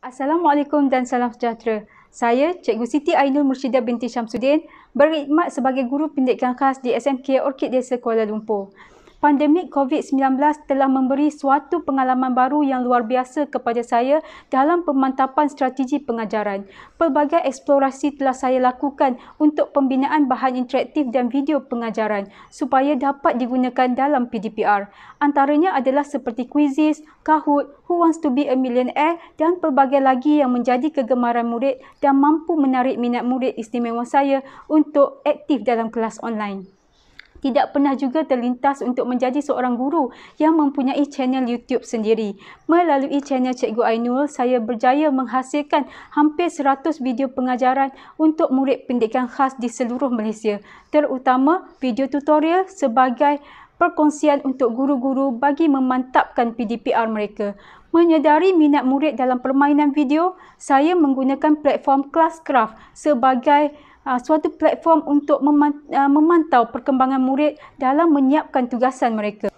Assalamualaikum dan salam sejahtera. Saya Cikgu Siti Ainul Murshida binti Syamsuddin berkhidmat sebagai guru pendidikan khas di SMK Orkid Desa Kuala Lumpur pandemik COVID-19 telah memberi suatu pengalaman baru yang luar biasa kepada saya dalam pemantapan strategi pengajaran. Pelbagai eksplorasi telah saya lakukan untuk pembinaan bahan interaktif dan video pengajaran supaya dapat digunakan dalam PDPR. Antaranya adalah seperti quizzes, Kahoot, Who Wants to be a Millionaire dan pelbagai lagi yang menjadi kegemaran murid dan mampu menarik minat murid istimewa saya untuk aktif dalam kelas online tidak pernah juga terlintas untuk menjadi seorang guru yang mempunyai channel YouTube sendiri. Melalui channel Cikgu Ainul, saya berjaya menghasilkan hampir 100 video pengajaran untuk murid pendidikan khas di seluruh Malaysia, terutama video tutorial sebagai perkongsian untuk guru-guru bagi memantapkan PDPR mereka. Menyedari minat murid dalam permainan video, saya menggunakan platform ClassCraft sebagai Ah, suatu platform untuk ah, memantau perkembangan murid dalam menyiapkan tugasan mereka.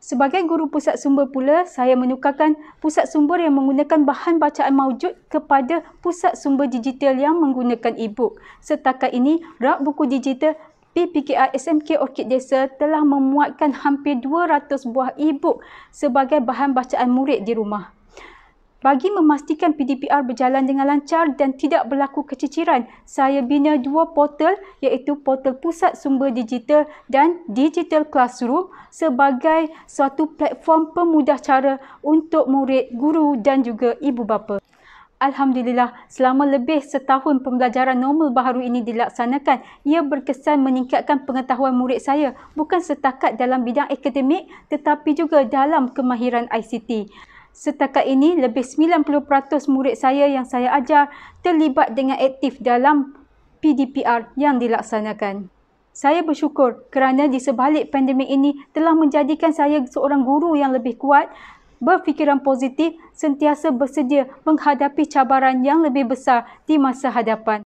Sebagai guru pusat sumber pula, saya menukarkan pusat sumber yang menggunakan bahan bacaan maujud kepada pusat sumber digital yang menggunakan e-book. Setakat ini, rak buku digital PPKR SMK Orkid Desa telah memuatkan hampir 200 buah e-book sebagai bahan bacaan murid di rumah. Bagi memastikan PDPR berjalan dengan lancar dan tidak berlaku keciciran, saya bina dua portal iaitu portal pusat sumber digital dan digital classroom sebagai suatu platform pemudah cara untuk murid, guru dan juga ibu bapa. Alhamdulillah, selama lebih setahun pembelajaran normal baru ini dilaksanakan, ia berkesan meningkatkan pengetahuan murid saya bukan setakat dalam bidang akademik tetapi juga dalam kemahiran ICT. Setakat ini, lebih 90% murid saya yang saya ajar terlibat dengan aktif dalam PDPR yang dilaksanakan. Saya bersyukur kerana di sebalik pandemik ini telah menjadikan saya seorang guru yang lebih kuat, berfikiran positif, sentiasa bersedia menghadapi cabaran yang lebih besar di masa hadapan.